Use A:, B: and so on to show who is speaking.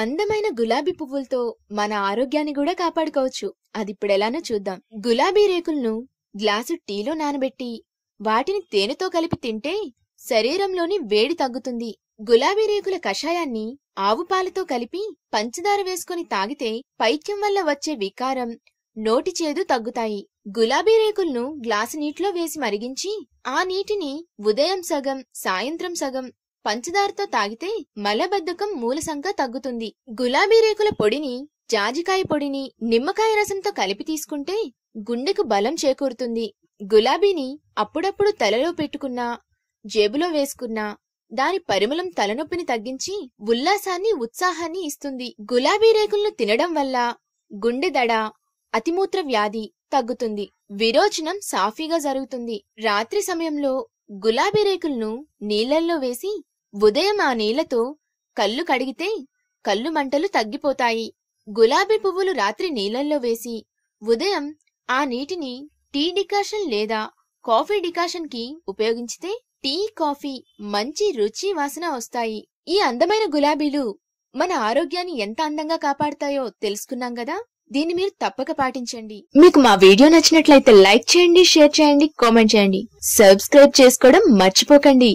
A: అందమైన గులాబీ పువ్వులతో మన ఆరోగ్యాన్ని కూడా కాపాడుకోవచ్చు అది చూద్దాం గులాబీ రేకులను గ్లాసు టీలో నానబెట్టి వాటిని తేనెతో కలిపి తింటే శరీరంలోని వేడి తగ్గుతుంది గులాబీ రేకుల కషాయాన్ని ఆవు పాలతో కలిపి పంచదార వేసుకుని తాగితే పైత్యం వల్ల వచ్చే వికారం నోటి చేదు తగ్గుతాయి గులాబీ రేకులను గ్లాసు నీటిలో వేసి మరిగించి ఆ నీటిని ఉదయం సగం సాయంత్రం సగం పంచదారతో తాగితే మలబద్ధకం మూలసంక తగ్గుతుంది గులాబీ రేకుల పొడిని జాజికాయ పొడిని నిమ్మకాయ రసంతో కలిపి తీసుకుంటే గుండెకు బలం చేకూరుతుంది గులాబీని అప్పుడప్పుడు తలలో పెట్టుకున్నా జేబులో వేసుకున్నా దాని పరిమళం తలనొప్పిని తగ్గించి ఉల్లాసాన్ని ఉత్సాహాన్ని ఇస్తుంది గులాబీ రేకులను తినడం వల్ల గుండె దడ అతిమూత్ర వ్యాధి తగ్గుతుంది విరోచనం సాఫీగా జరుగుతుంది రాత్రి సమయంలో గులాబీ రేకులను నీళ్లల్లో వేసి ఉదయం ఆ నీళ్లతో కళ్ళు కడిగితే కళ్ళు మంటలు తగ్గిపోతాయి గులాబీ పువ్వులు రాత్రి నీళ్ళల్లో వేసి ఉదయం ఆ నీటిని టీ డికాషన్ లేదా కాఫీ డికాషన్ కి ఉపయోగించితే టీ కాఫీ మంచి రుచి వాసన వస్తాయి ఈ అందమైన గులాబీలు మన ఆరోగ్యాన్ని ఎంత అందంగా కాపాడతాయో తెలుసుకున్నాం కదా దీన్ని మీరు తప్పక పాటించండి మీకు మా వీడియో నచ్చినట్లయితే లైక్ చేయండి షేర్ చేయండి కామెంట్ చేయండి సబ్స్క్రైబ్ చేసుకోవడం మర్చిపోకండి